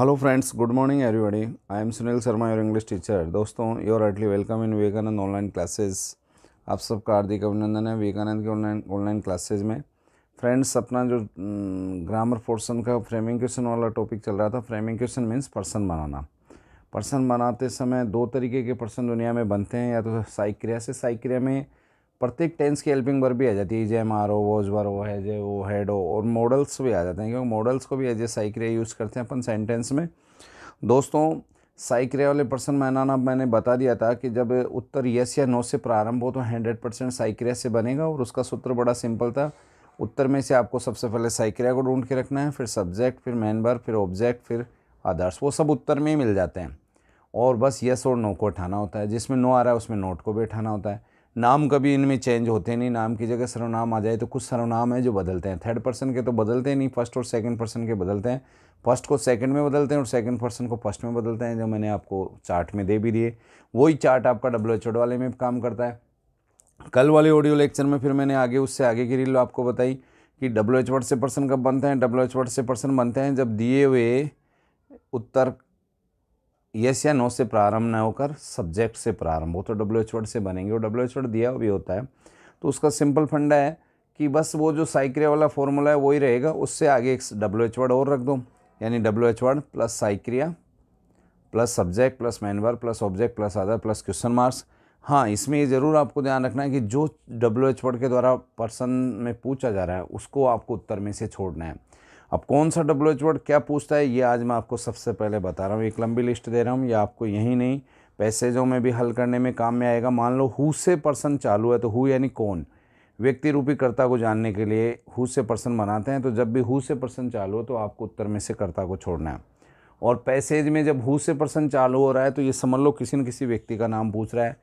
hello friends good morning everybody I am Sunil Sharma your English teacher दोस्तों you are welcome in Vivekananda online classes आप सबका हार्दिक अभिनंदन है विवेकानंद के ऑनलाइन ऑनलाइन क्लासेज में फ्रेंड्स अपना जो ग्रामर पोर्सन का फ्रेमिंग क्वेश्चन वाला टॉपिक चल रहा था फ्रेमिंग क्वेश्चन मीन्स पर्सन बनाना पर्सन बनाते समय दो तरीके के पर्सन दुनिया में बनते हैं या तो साइक्रिया से साइक्रिया में प्रत्येक टेंस की हेल्पिंग वर्ब भी आ जाती है जे एम आर ओ वोज वर ओ है जे वो हैड ओ और मॉडल्स भी आ जाते हैं क्योंकि मॉडल्स को भी एज ए साइक्रिया यूज़ करते हैं अपन सेंटेंस में दोस्तों साइक्रिया वाले पर्सन ना मैंने बता दिया था कि जब उत्तर यस या नो से प्रारंभ हो तो हंड्रेड परसेंट साइक्रिया से बनेगा और उसका सूत्र बड़ा सिंपल था उत्तर में से आपको सबसे पहले साइक्रिया को ढूंढ के रखना है फिर सब्जेक्ट फिर मैन बर फिर ऑब्जेक्ट फिर अदर्स वो सब उत्तर में ही मिल जाते हैं और बस यस और नो को उठाना होता है जिसमें नो आ रहा है उसमें नोट को भी उठाना होता है नाम कभी इनमें चेंज होते नहीं नाम की जगह सर्वनाम आ जाए तो कुछ सर्वनाम है जो बदलते हैं थर्ड पर्सन के तो बदलते नहीं फर्स्ट और सेकंड पर्सन के बदलते हैं फर्स्ट को सेकंड में बदलते हैं और सेकंड पर्सन को फर्स्ट में बदलते हैं जो मैंने आपको चार्ट में दे भी दिए वही चार्ट आपका डब्ल्यू एच वाले में काम करता है कल वाले ऑडियो लेक्चर में फिर मैंने आगे उससे आगे की रील आपको बताई कि डब्ल्यू एच वर्ड से पर्सन कब बनते हैं डब्ल्यू एच वर्ड से पर्सन बनते हैं जब दिए हुए उत्तर यस या नो से प्रारंभ न होकर सब्जेक्ट से प्रारंभ हो तो डब्ल्यू एच वर्ड से बनेंगे और डब्ल्यू एच वर्ड दिया भी होता है तो उसका सिंपल फंडा है कि बस वो जो साइक्रिया वाला फॉर्मूला है वही रहेगा उससे आगे एक डब्ल्यू एच वर्ड और रख दो यानी डब्ल्यू एच वर्ड प्लस साइक्रिया plus subject plus main verb plus object plus other plus question marks हाँ इसमें ये ज़रूर आपको ध्यान रखना है कि जो डब्ल्यू एच वर्ड के द्वारा पर्सन में पूछा जा रहा है उसको आपको उत्तर में से छोड़ना है अब कौन सा डब्ल्यू एच वर्ड क्या पूछता है ये आज मैं आपको सबसे पहले बता रहा हूँ एक लंबी लिस्ट दे रहा हूँ ये आपको यहीं नहीं पैसेजों में भी हल करने में काम में आएगा मान लो हु से पर्सन चालू है तो हु यानी कौन व्यक्ति रूपी कर्ता को जानने के लिए हु से पर्सन बनाते हैं तो जब भी हु से पर्सन चालू हो तो आपको उत्तर में से कर्ता को छोड़ना है और पैसेज में जब हु से पर्सन चालू हो रहा है तो ये समझ लो किसी न किसी व्यक्ति का नाम पूछ रहा है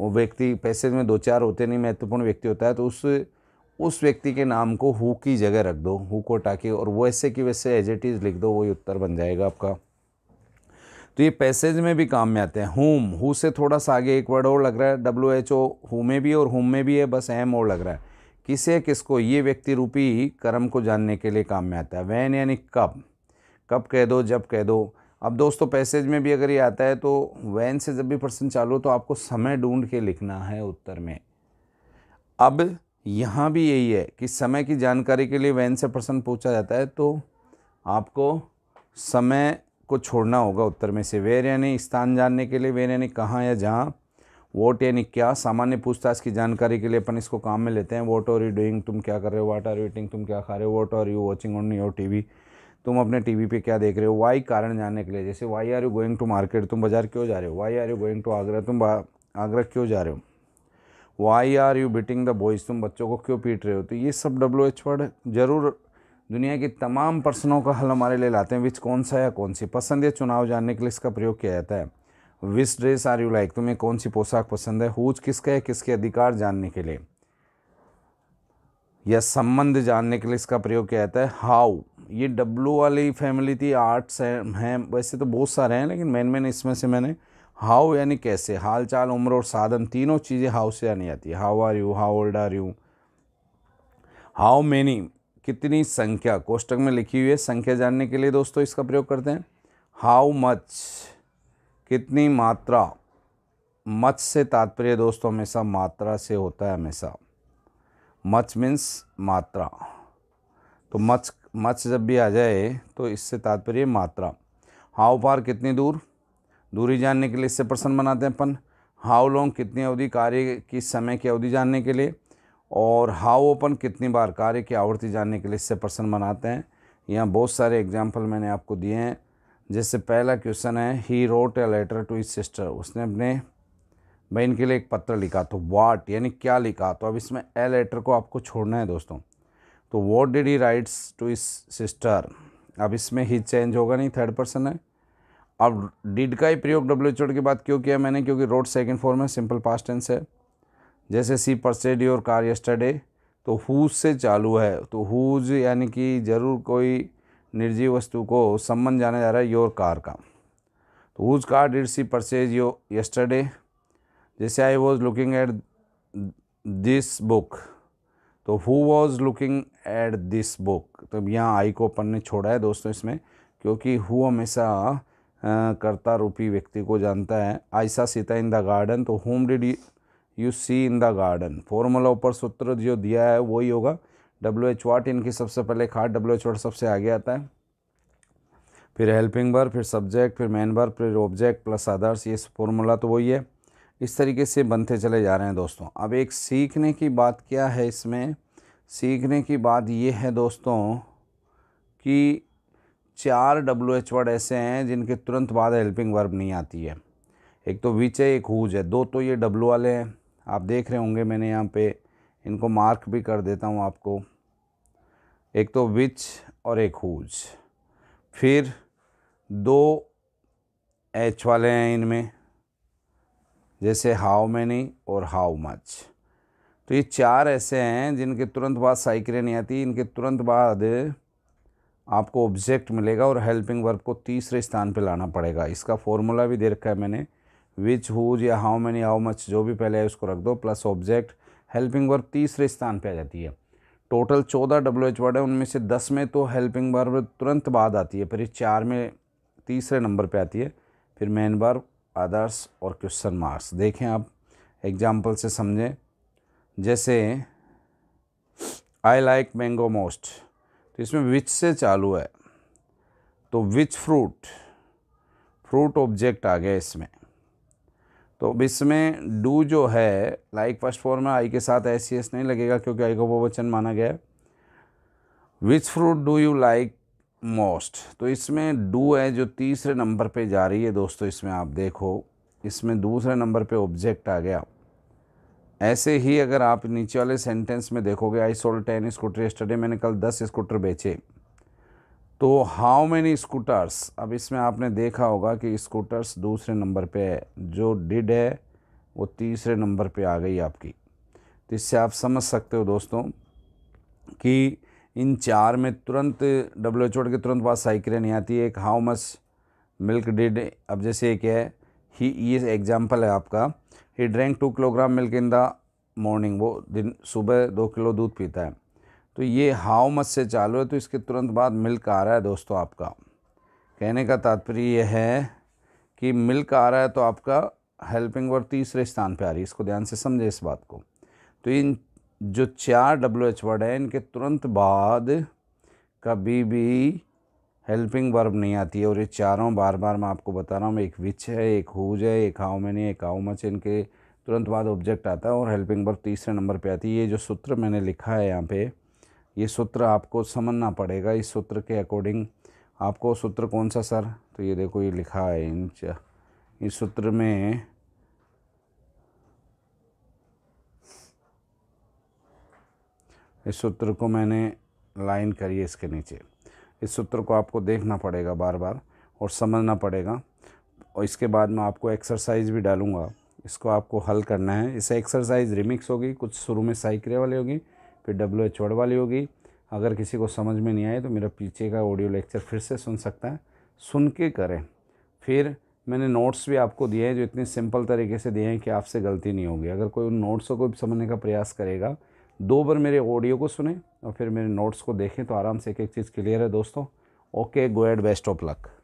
वो व्यक्ति पैसेज में दो चार होते नहीं महत्वपूर्ण व्यक्ति होता है तो उस उस व्यक्ति के नाम को हु की जगह रख दो हु को हटा के और वैसे की वैसे एज इट इज़ लिख दो वही उत्तर बन जाएगा आपका तो ये पैसेज में भी काम में आते हैं होम हु से थोड़ा सा आगे एक वर्ड और लग रहा है डब्ल्यू एच ओ हु में भी और होम में भी है बस एम और लग रहा है किसे किसको ये व्यक्ति रूपी कर्म को जानने के लिए काम में आता है वैन यानी कब कब कह दो जब कह दो अब दोस्तों पैसेज में भी अगर ये आता है तो वैन से जब भी पर्सन चालू तो आपको समय ढूंढ के लिखना है उत्तर में अब यहाँ भी यही है कि समय की जानकारी के लिए वैन से प्रश्न पूछा जाता है तो आपको समय को छोड़ना होगा उत्तर में से वेर यानी स्थान जानने के लिए वेर यानी कहाँ या जहाँ वोट यानी क्या सामान्य पूछताछ की जानकारी के लिए अपन इसको काम में लेते हैं वोट और यू डूइंग तुम क्या कर रहे हो वाट आर यूटिंग तुम क्या खा रहे हो what are you watching on your TV तुम अपने टी वी पर क्या देख रहे हो वाई कारण जानने के लिए जैसे why are you going to market तुम बाजार क्यों जा रहे हो why are you going to Agra तुम आगरा क्यों जा रहे हो why are you beating the boys तुम बच्चों को क्यों पीट रहे हो तो ये सब डब्ल्यू एच वर्ड जरूर दुनिया की तमाम पर्सनों का हल हमारे लिए लाते हैं विच कौन सा या कौन सी पसंद या चुनाव जानने के लिए इसका प्रयोग किया जाता है विस ड्रेस आर यू लाइक तुम्हें कौन सी पोशाक पसंद है हुज किसका है किसके अधिकार जानने के लिए या संबंध जानने के लिए इसका प्रयोग किया जाता है हाउ ये डब्लू वाली फैमिली थी आर्ट्स हैं वैसे तो बहुत सारे हैं लेकिन मेन मेन इसमें से मैंने हाउ यानी कैसे हाल चाल उम्र और साधन तीनों चीज़ें हाउ से यानी आती है how are you how old are you how many कितनी संख्या कोष्टक में लिखी हुई है संख्या जानने के लिए दोस्तों इसका प्रयोग करते हैं हाउ मच कितनी मात्रा मच से तात्पर्य दोस्तों हमेशा मात्रा से होता है हमेशा मच मीन्स मात्रा तो मच मच जब भी आ जाए तो इससे तात्पर्य मात्रा हाउ फार कितनी दूर दूरी जानने के लिए इससे प्रश्न बनाते हैं अपन हाउ लॉन्ग कितनी अवधि कार्य की समय की अवधि जानने के लिए और हाउ ओपन कितनी बार कार्य की आवृत्ति जानने के लिए इससे प्रश्न बनाते हैं यहाँ बहुत सारे एग्जाम्पल मैंने आपको दिए हैं जैसे पहला क्वेश्चन है he wrote a letter to his sister उसने अपने बहन के लिए एक पत्र लिखा तो वाट यानी क्या लिखा तो अब इसमें ए लेटर को आपको छोड़ना है दोस्तों तो what did he writes to his sister अब इसमें ही चेंज होगा नहीं थर्ड पर्सन है अब डिड का ही प्रयोग डब्ल्यू एच के बाद क्यों किया मैंने क्योंकि रोड सेकेंड फॉर्म है सिंपल पास्ट टेंस है जैसे she purchased your car yesterday तो हुज से चालू है तो हुज यानी कि ज़रूर कोई निर्जीव वस्तु को संबंध जाना जा रहा है योर कार का तो whose car did she purchase your yesterday जैसे I was looking at this book तो who was looking at this book तो यहाँ आई को अपन ने छोड़ा है दोस्तों इसमें क्योंकि हु हमेशा कर्ता रूपी व्यक्ति को जानता है I saw Sita in the garden तो whom did you see in the garden formula ऊपर सूत्र जो दिया है वही होगा डब्ल्यू एच वाट इनकी सबसे पहले खाट डब्ल्यू एच वाट सबसे आगे आता है फिर हेल्पिंग बार फिर सब्जेक्ट फिर मैन बार फिर ऑब्जेक्ट प्लस अदर्स ये फॉर्मूला तो वही है इस तरीके से बनते चले जा रहे हैं दोस्तों अब एक सीखने की बात क्या है इसमें सीखने की बात ये है दोस्तों कि चार डब्ल्यू एच वर्ड ऐसे हैं जिनके तुरंत बाद हेल्पिंग वर्ब नहीं आती है एक तो विच है एक हुज है दो तो ये डब्लू वाले हैं आप देख रहे होंगे मैंने यहाँ पे इनको मार्क भी कर देता हूँ आपको एक तो विच और एक हुज फिर दो एच वाले हैं इनमें जैसे हाउ मैनी और हाउ मच तो ये चार ऐसे हैं जिनके तुरंत बाद साइकिलें नहीं आती इनके तुरंत बाद आपको ऑब्जेक्ट मिलेगा और हेल्पिंग वर्ब को तीसरे स्थान पर लाना पड़ेगा इसका फॉर्मूला भी दे रखा है मैंने विच हुज या हाउ मैनी हाउ मच जो भी पहले है उसको रख दो प्लस ऑब्जेक्ट हेल्पिंग वर्ब तीसरे स्थान पे आ जाती है टोटल चौदह डब्ल्यू एच वर्ड है उनमें से दस में तो हेल्पिंग वर्ब तुरंत बाद आती है फिर चार में तीसरे नंबर पे आती है फिर मेन वर्ब अदर्स और क्वेश्चन मार्क्स देखें आप एग्जाम्पल से समझें जैसे आई लाइक मैंगो मोस्ट तो इसमें विच से चालू है तो विच फ्रूट फ्रूट ऑब्जेक्ट आ गया इसमें तो इसमें डू जो है लाइक फर्स्ट फॉर्म में आई के साथ एस सी एस नहीं लगेगा क्योंकि आई को वो वचन माना गया है which fruit do you like most तो इसमें डू है जो तीसरे नंबर पे जा रही है दोस्तों इसमें आप देखो इसमें दूसरे नंबर पे ऑब्जेक्ट आ गया ऐसे ही अगर आप नीचे वाले सेंटेंस में देखोगे I sold ten scooter yesterday मैंने कल दस स्कूटर बेचे तो हाउ मैनी स्कूटर्स अब इसमें आपने देखा होगा कि स्कूटर्स दूसरे नंबर पे है जो डिड है वो तीसरे नंबर पे आ गई आपकी तो इससे आप समझ सकते हो दोस्तों कि इन चार में तुरंत डब्ल्यू एच के तुरंत बाद साइकिलें नहीं आती एक हाउ मच मिल्क डिड अब जैसे एक है ही ये एग्जाम्पल है आपका he drank two kilogram milk in the morning वो दिन सुबह दो किलो दूध पीता है तो ये हाउ मच से चालू है तो इसके तुरंत बाद मिल्क आ रहा है दोस्तों आपका कहने का तात्पर्य यह है कि मिल्क आ रहा है तो आपका हेल्पिंग वर्ड तीसरे स्थान पे आ रही है इसको ध्यान से समझे इस बात को तो इन जो चार डब्ल्यू एच वर्ड हैं इनके तुरंत बाद कभी भी हेल्पिंग वर्ब नहीं आती है और ये चारों बार बार मैं आपको बता रहा हूँ एक विच है एक हुज है एक हाउ मैनी एक हाउ मच इनके तुरंत बाद ऑब्जेक्ट आता है और हेल्पिंग वर्ब तीसरे नंबर पे आती है ये जो सूत्र मैंने लिखा है यहाँ पे ये सूत्र आपको समझना पड़ेगा इस सूत्र के अकॉर्डिंग आपको सूत्र कौन सा सर तो ये देखो ये लिखा है इंच इस सूत्र में इस सूत्र को मैंने लाइन करी है इसके नीचे इस सूत्र को आपको देखना पड़ेगा बार बार और समझना पड़ेगा और इसके बाद मैं आपको एक्सरसाइज भी डालूँगा इसको आपको हल करना है इसे एक्सरसाइज रिमिक्स होगी कुछ शुरू में साइक्रे वाली होगी फिर डब्ल्यू एच वाली होगी अगर किसी को समझ में नहीं आए तो मेरा पीछे का ऑडियो लेक्चर फिर से सुन सकता है सुन के करें फिर मैंने नोट्स भी आपको दिए हैं जो इतने सिंपल तरीके से दिए हैं कि आपसे गलती नहीं होगी अगर कोई उन नोट्स को समझने का प्रयास करेगा दो बार मेरे ऑडियो को सुने और फिर मेरे नोट्स को देखें तो आराम से एक एक चीज़ क्लियर है दोस्तों okay go ahead best of luck